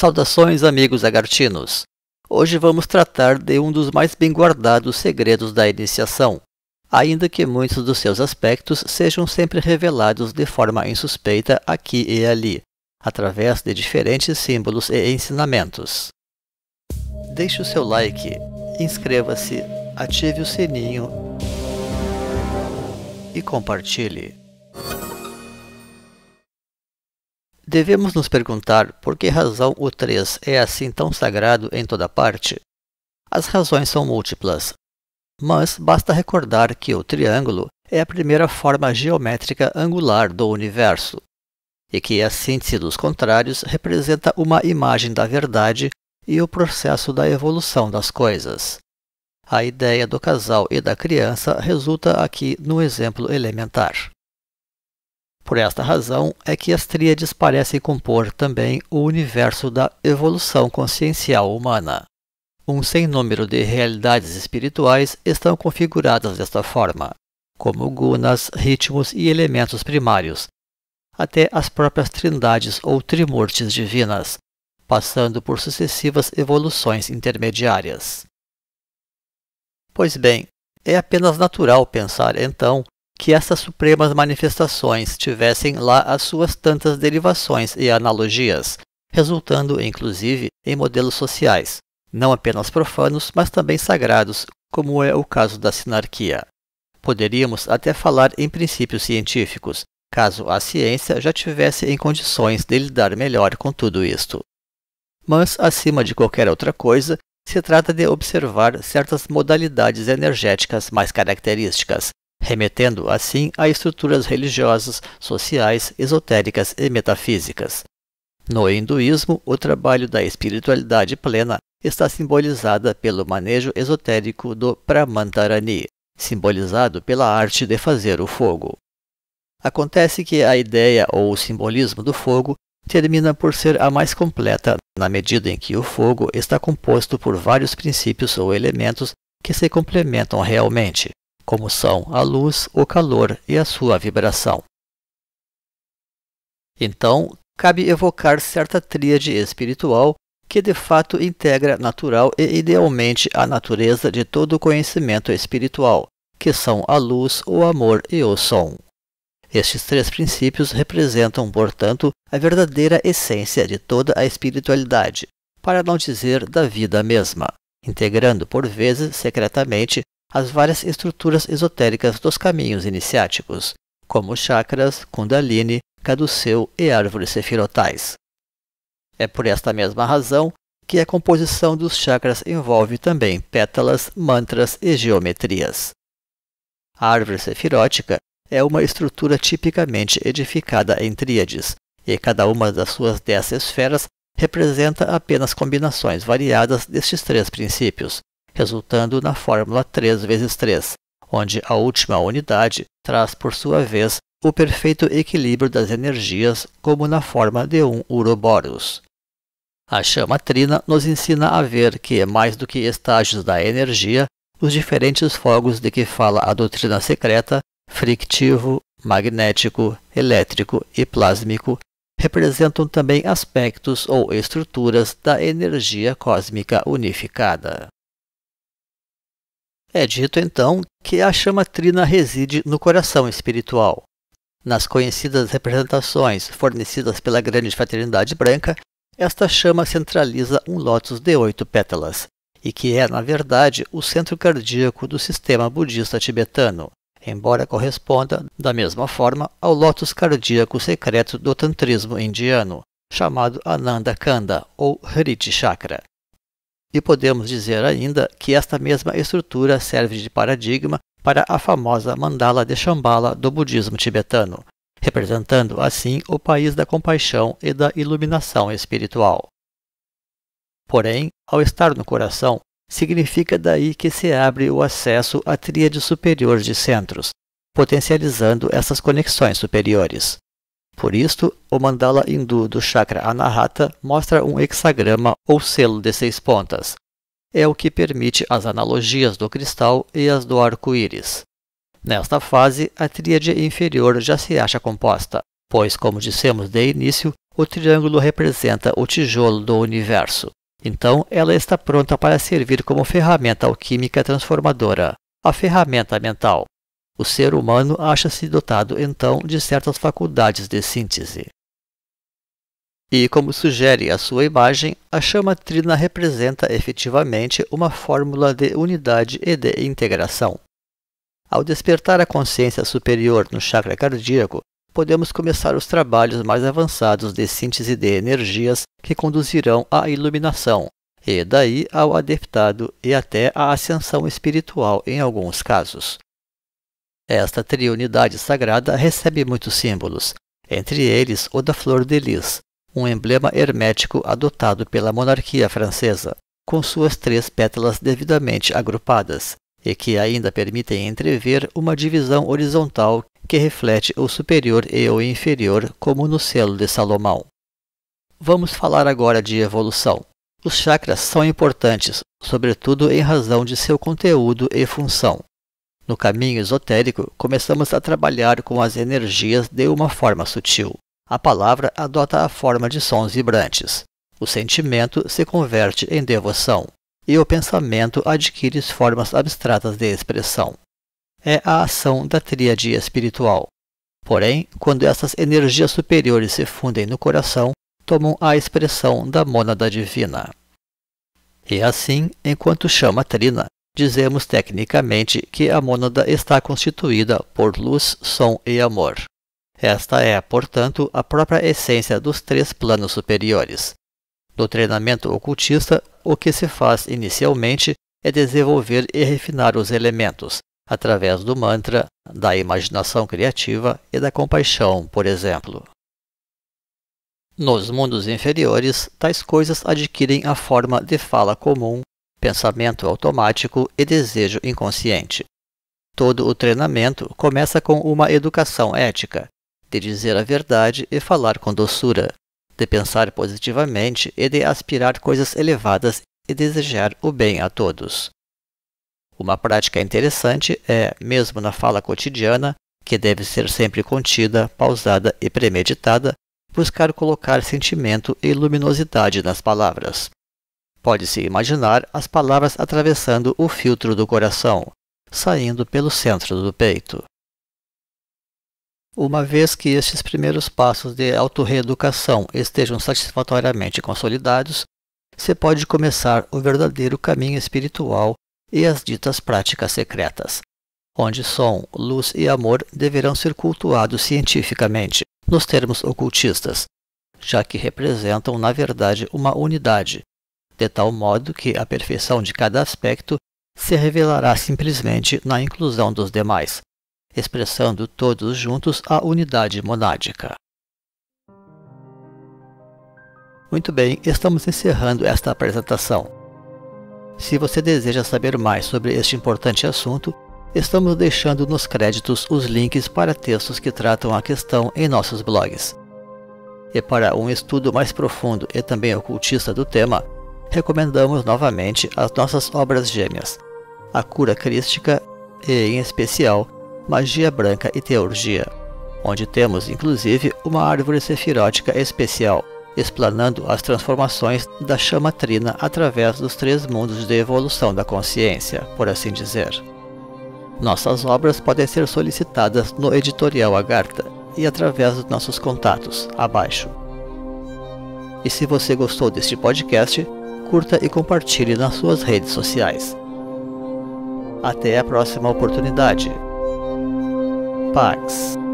Saudações, amigos Agartinos. Hoje vamos tratar de um dos mais bem guardados segredos da iniciação, ainda que muitos dos seus aspectos sejam sempre revelados de forma insuspeita aqui e ali, através de diferentes símbolos e ensinamentos. Deixe o seu like, inscreva-se, ative o sininho e compartilhe. Devemos nos perguntar por que razão o 3 é assim tão sagrado em toda parte. As razões são múltiplas, mas basta recordar que o triângulo é a primeira forma geométrica angular do universo, e que a síntese dos contrários representa uma imagem da verdade e o processo da evolução das coisas. A ideia do casal e da criança resulta aqui no exemplo elementar. Por esta razão é que as tríades parecem compor também o universo da evolução consciencial humana. Um sem número de realidades espirituais estão configuradas desta forma, como gunas, ritmos e elementos primários, até as próprias trindades ou trimurtes divinas, passando por sucessivas evoluções intermediárias. Pois bem, é apenas natural pensar, então, que essas supremas manifestações tivessem lá as suas tantas derivações e analogias, resultando, inclusive, em modelos sociais, não apenas profanos, mas também sagrados, como é o caso da sinarquia. Poderíamos até falar em princípios científicos, caso a ciência já tivesse em condições de lidar melhor com tudo isto. Mas, acima de qualquer outra coisa, se trata de observar certas modalidades energéticas mais características, remetendo assim a estruturas religiosas, sociais, esotéricas e metafísicas. No hinduísmo, o trabalho da espiritualidade plena está simbolizada pelo manejo esotérico do Pramantarani, simbolizado pela arte de fazer o fogo. Acontece que a ideia ou o simbolismo do fogo termina por ser a mais completa na medida em que o fogo está composto por vários princípios ou elementos que se complementam realmente como são a luz, o calor e a sua vibração. Então, cabe evocar certa tríade espiritual que de fato integra natural e idealmente a natureza de todo o conhecimento espiritual, que são a luz, o amor e o som. Estes três princípios representam, portanto, a verdadeira essência de toda a espiritualidade, para não dizer da vida mesma, integrando por vezes secretamente as várias estruturas esotéricas dos caminhos iniciáticos, como chakras, kundalini, caduceu e árvores sefirotais. É por esta mesma razão que a composição dos chakras envolve também pétalas, mantras e geometrias. A árvore sefirótica é uma estrutura tipicamente edificada em tríades, e cada uma das suas dez esferas representa apenas combinações variadas destes três princípios, resultando na fórmula 3 vezes 3, onde a última unidade traz por sua vez o perfeito equilíbrio das energias, como na forma de um uroboros. A chama trina nos ensina a ver que, mais do que estágios da energia, os diferentes fogos de que fala a doutrina secreta, frictivo, magnético, elétrico e plásmico, representam também aspectos ou estruturas da energia cósmica unificada. É dito então que a chama trina reside no coração espiritual. Nas conhecidas representações fornecidas pela Grande Fraternidade Branca, esta chama centraliza um lótus de oito pétalas, e que é, na verdade, o centro cardíaco do sistema budista tibetano, embora corresponda, da mesma forma, ao lótus cardíaco secreto do tantrismo indiano, chamado Ananda Kanda ou Hriti Chakra. E podemos dizer ainda que esta mesma estrutura serve de paradigma para a famosa mandala de Shambhala do budismo tibetano, representando assim o país da compaixão e da iluminação espiritual. Porém, ao estar no coração, significa daí que se abre o acesso à tríade superior de centros, potencializando essas conexões superiores. Por isto, o mandala hindu do chakra Anahata mostra um hexagrama ou selo de seis pontas. É o que permite as analogias do cristal e as do arco-íris. Nesta fase, a tríade inferior já se acha composta, pois, como dissemos de início, o triângulo representa o tijolo do universo. Então, ela está pronta para servir como ferramenta alquímica transformadora, a ferramenta mental. O ser humano acha-se dotado então de certas faculdades de síntese. E, como sugere a sua imagem, a chama trina representa efetivamente uma fórmula de unidade e de integração. Ao despertar a consciência superior no chakra cardíaco, podemos começar os trabalhos mais avançados de síntese de energias que conduzirão à iluminação, e daí ao adeptado e até à ascensão espiritual em alguns casos. Esta triunidade sagrada recebe muitos símbolos, entre eles o da flor de lis, um emblema hermético adotado pela monarquia francesa, com suas três pétalas devidamente agrupadas, e que ainda permitem entrever uma divisão horizontal que reflete o superior e o inferior, como no selo de Salomão. Vamos falar agora de evolução. Os chakras são importantes, sobretudo em razão de seu conteúdo e função, no caminho esotérico, começamos a trabalhar com as energias de uma forma sutil. A palavra adota a forma de sons vibrantes. O sentimento se converte em devoção. E o pensamento adquire formas abstratas de expressão. É a ação da tríade espiritual. Porém, quando essas energias superiores se fundem no coração, tomam a expressão da mônada divina. E é assim, enquanto chama trina, dizemos tecnicamente que a mônada está constituída por luz, som e amor. Esta é, portanto, a própria essência dos três planos superiores. No treinamento ocultista, o que se faz inicialmente é desenvolver e refinar os elementos, através do mantra, da imaginação criativa e da compaixão, por exemplo. Nos mundos inferiores, tais coisas adquirem a forma de fala comum pensamento automático e desejo inconsciente. Todo o treinamento começa com uma educação ética, de dizer a verdade e falar com doçura, de pensar positivamente e de aspirar coisas elevadas e desejar o bem a todos. Uma prática interessante é, mesmo na fala cotidiana, que deve ser sempre contida, pausada e premeditada, buscar colocar sentimento e luminosidade nas palavras. Pode-se imaginar as palavras atravessando o filtro do coração, saindo pelo centro do peito. Uma vez que estes primeiros passos de autorreeducação estejam satisfatoriamente consolidados, se pode começar o verdadeiro caminho espiritual e as ditas práticas secretas, onde som, luz e amor deverão ser cultuados cientificamente, nos termos ocultistas, já que representam, na verdade, uma unidade, de tal modo que a perfeição de cada aspecto se revelará simplesmente na inclusão dos demais, expressando todos juntos a unidade monádica. Muito bem, estamos encerrando esta apresentação. Se você deseja saber mais sobre este importante assunto, estamos deixando nos créditos os links para textos que tratam a questão em nossos blogs. E para um estudo mais profundo e também ocultista do tema, recomendamos novamente as nossas obras gêmeas, a cura crística e, em especial, magia branca e teurgia, onde temos inclusive uma árvore sefirótica especial, explanando as transformações da chama trina através dos três mundos de evolução da consciência, por assim dizer. Nossas obras podem ser solicitadas no editorial Agartha e através dos nossos contatos, abaixo. E se você gostou deste podcast, curta e compartilhe nas suas redes sociais. Até a próxima oportunidade. Pax.